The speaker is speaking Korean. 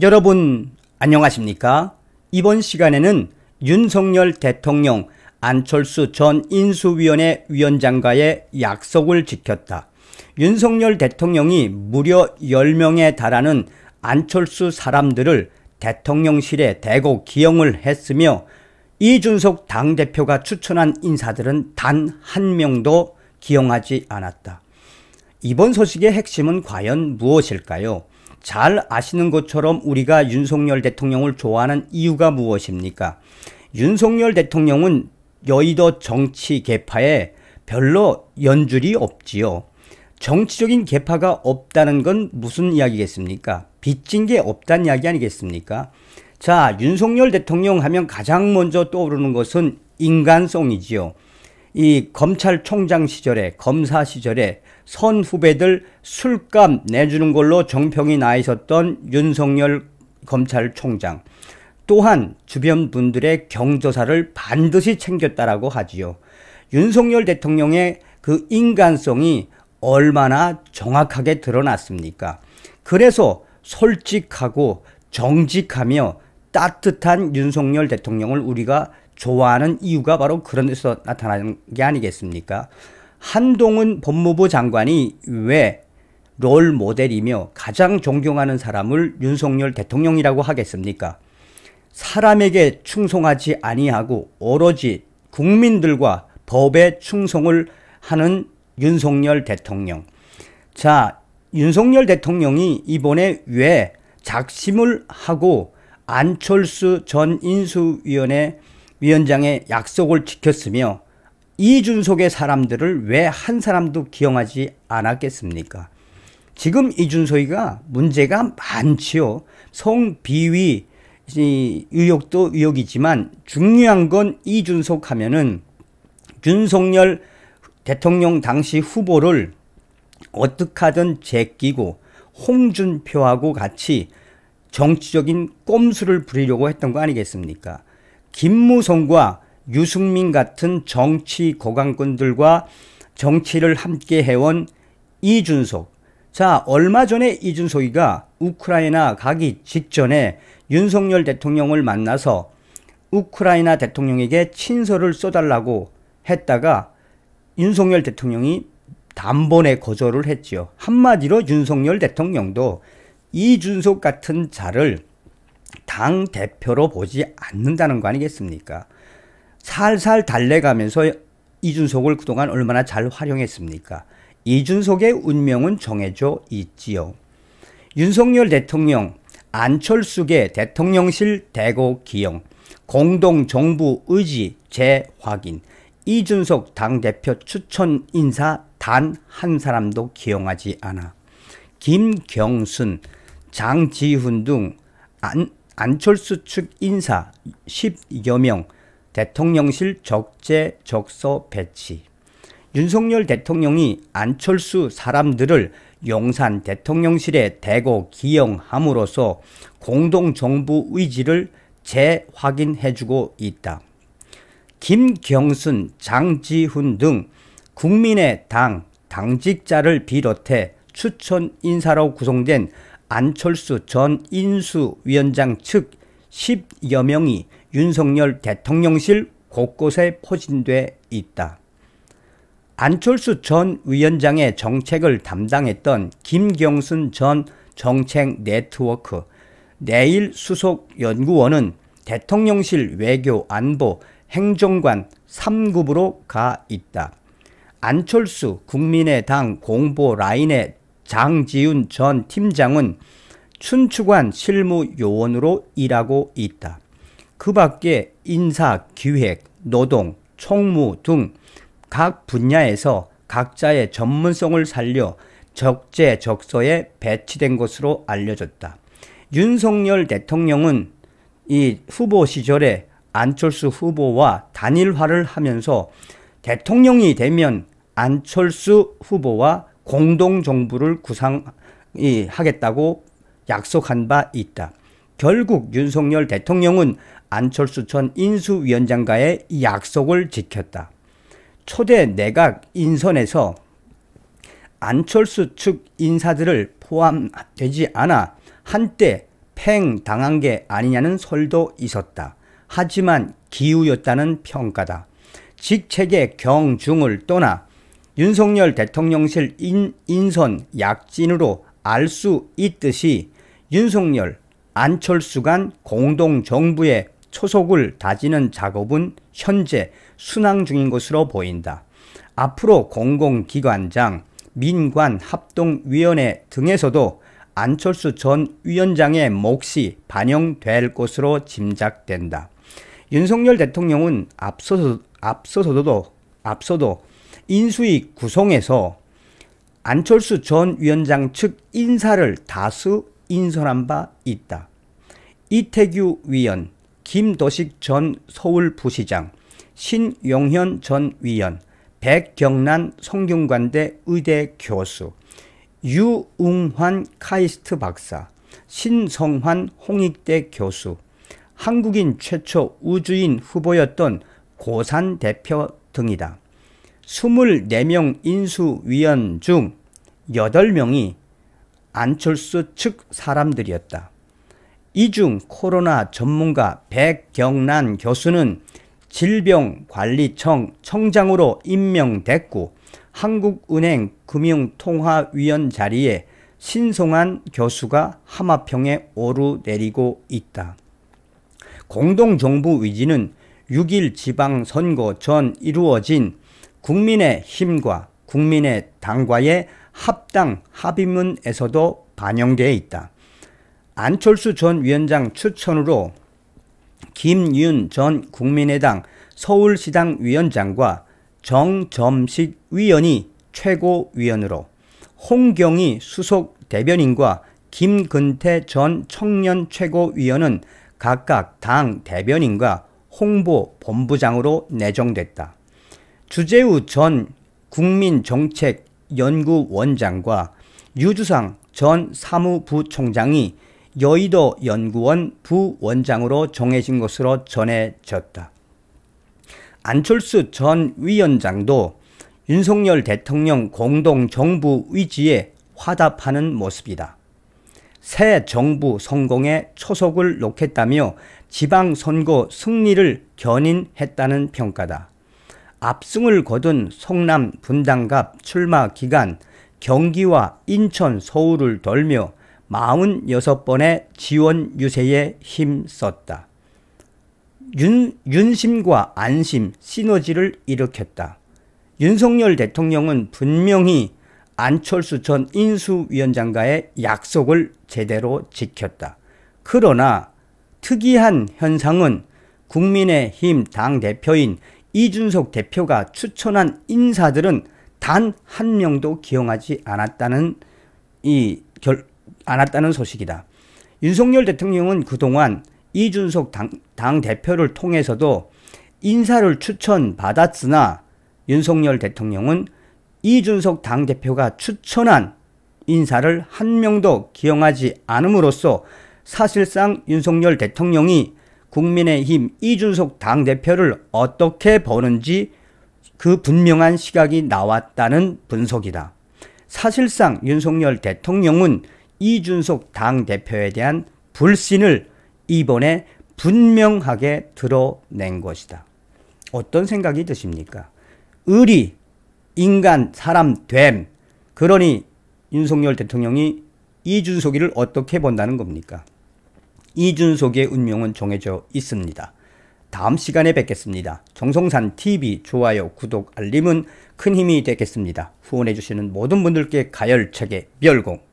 여러분 안녕하십니까? 이번 시간에는 윤석열 대통령 안철수 전 인수위원회 위원장과의 약속을 지켰다. 윤석열 대통령이 무려 10명에 달하는 안철수 사람들을 대통령실에 대고 기용을 했으며 이준석 당대표가 추천한 인사들은 단 한 명도 기용하지 않았다. 이번 소식의 핵심은 과연 무엇일까요? 잘 아시는 것처럼 우리가 윤석열 대통령을 좋아하는 이유가 무엇입니까? 윤석열 대통령은 여의도 정치 계파에 별로 연줄이 없지요. 정치적인 계파가 없다는 건 무슨 이야기겠습니까? 빚진 게 없다는 이야기 아니겠습니까? 자, 윤석열 대통령 하면 가장 먼저 떠오르는 것은 인간성이지요. 이 검찰총장 시절에, 검사 시절에 선 후배들 술값 내주는 걸로 정평이 나 있었던 윤석열 검찰총장 또한 주변 분들의 경조사를 반드시 챙겼다라고 하지요. 윤석열 대통령의 그 인간성이 얼마나 정확하게 드러났습니까? 그래서 솔직하고 정직하며 따뜻한 윤석열 대통령을 우리가 좋아하는 이유가 바로 그런 데서 나타나는 게 아니겠습니까? 한동훈 법무부 장관이 왜 롤 모델이며 가장 존경하는 사람을 윤석열 대통령이라고 하겠습니까? 사람에게 충성하지 아니하고 오로지 국민들과 법에 충성을 하는 윤석열 대통령. 자, 윤석열 대통령이 이번에 왜 작심을 하고 안철수 전 인수위원회 위원장의 약속을 지켰으며 이준석의 사람들을 왜 한 사람도 기용하지 않았겠습니까? 지금 이준석이가 문제가 많지요. 성비위 의혹도 의혹이지만 중요한 건 이준석 하면은 윤석열 대통령 당시 후보를 어떻게 든 제끼고 홍준표하고 같이 정치적인 꼼수를 부리려고 했던 거 아니겠습니까? 김무성과 유승민 같은 정치 고강군들과 정치를 함께 해온 이준석. 자, 얼마 전에 이준석이가 우크라이나 가기 직전에 윤석열 대통령을 만나서 우크라이나 대통령에게 친서를 써달라고 했다가 윤석열 대통령이 단번에 거절을 했지요. 한마디로 윤석열 대통령도 이준석 같은 자를 당 대표로 보지 않는다는 거 아니겠습니까? 살살 달래가면서 이준석을 그동안 얼마나 잘 활용했습니까? 이준석의 운명은 정해져 있지요. 윤석열 대통령, 안철수계 대통령실 대거 기용, 공동정부 의지 재확인, 이준석 당대표 추천 인사 단 한 사람도 기용하지 않아. 김경순, 장지훈 등 안, 안철수 측 인사 10여 명 대통령실 적재 적소 배치. 윤석열 대통령이 안철수 사람들을 용산 대통령실에 대거 기용함으로써 공동정부 의지를 재확인해주고 있다. 김경순, 장지훈 등 국민의 당, 당직자를 비롯해 추천 인사로 구성된 안철수 전 인수위원장 측 10여 명이 윤석열 대통령실 곳곳에 포진돼 있다. 안철수 전 위원장의 정책을 담당했던 김경순 전 정책 네트워크 내일 수석 연구원은 대통령실 외교 안보 행정관 3급으로 가 있다. 안철수 국민의당 공보 라인의 장지윤 전 팀장은 춘추관 실무요원으로 일하고 있다. 그 밖에 인사, 기획, 노동, 총무 등 각 분야에서 각자의 전문성을 살려 적재적소에 배치된 것으로 알려졌다. 윤석열 대통령은 이 후보 시절에 안철수 후보와 단일화를 하면서 대통령이 되면 안철수 후보와 공동정부를 구상하겠다고 약속한 바 있다. 결국 윤석열 대통령은 안철수 전 인수위원장과의 약속을 지켰다. 초대 내각 인선에서 안철수 측 인사들을 포함되지 않아 한때 팽 당한 게 아니냐는 설도 있었다. 하지만 기우였다는 평가다. 직책의 경중을 떠나 윤석열 대통령실 인, 인선 약진으로 알 수 있듯이 윤석열, 안철수 간 공동정부의 초속을 다지는 작업은 현재 순항 중인 것으로 보인다. 앞으로 공공기관장, 민관 합동위원회 등에서도 안철수 전 위원장의 몫이 반영될 것으로 짐작된다. 윤석열 대통령은 앞서서, 앞서서도, 앞서도 인수위 구성에서 안철수 전 위원장 측 인사를 다수 인선한 바 있다. 이태규 위원, 김도식 전 서울부시장, 신용현 전 위원, 백경란 성균관대 의대 교수, 유웅환 카이스트 박사, 신성환 홍익대 교수, 한국인 최초 우주인 후보였던 고산 대표 등이다. 24명 인수위원 중 8명이 안철수 측 사람들이었다. 이중 코로나 전문가 백경란 교수는 질병관리청 청장으로 임명됐고 한국은행 금융통화위원 자리에 신송한 교수가 하마평에 오르내리고 있다. 공동정부 위기는 6일 지방선거 전 이루어진 국민의 힘과 국민의 당과의 합당 합의문에서도 반영돼 있다. 안철수 전 위원장 추천으로 김윤 전 국민의당 서울시당 위원장과 정점식 위원이 최고위원으로 홍경희 수석 대변인과 김근태 전 청년 최고위원은 각각 당 대변인과 홍보 본부장으로 내정됐다. 주재우 전 국민정책연구원장과 유주상 전 사무부총장이 여의도 연구원 부원장으로 정해진 것으로 전해졌다. 안철수 전 위원장도 윤석열 대통령 공동정부 위기에 화답하는 모습이다. 새 정부 성공에 초석을 놓겠다며 지방선거 승리를 견인했다는 평가다. 압승을 거둔 성남 분당갑 출마 기간 경기와 인천, 서울을 돌며 46번의 지원 유세에 힘썼다. 윤, 윤심과 안심, 시너지를 일으켰다. 윤석열 대통령은 분명히 안철수 전 인수위원장과의 약속을 제대로 지켰다. 그러나 특이한 현상은 국민의힘 당대표인 이준석 대표가 추천한 인사들은 단 한 명도 기용하지 않았다는 이 결, 않았다는 소식이다. 윤석열 대통령은 그동안 이준석 당, 당 대표를 통해서도 인사를 추천받았으나 윤석열 대통령은 이준석 당대표가 추천한 인사를 한 명도 기용하지 않음으로써 사실상 윤석열 대통령이 국민의힘 이준석 당대표를 어떻게 보는지 그 분명한 시각이 나왔다는 분석이다. 사실상 윤석열 대통령은 이준석 당대표에 대한 불신을 이번에 분명하게 드러낸 것이다. 어떤 생각이 드십니까? 의리, 인간, 사람, 됨. 그러니 윤석열 대통령이 이준석이를 어떻게 본다는 겁니까? 이준석의 운명은 정해져 있습니다. 다음 시간에 뵙겠습니다. 정성산 TV 좋아요, 구독, 알림은 큰 힘이 되겠습니다. 후원해주시는 모든 분들께 가열차게 멸공!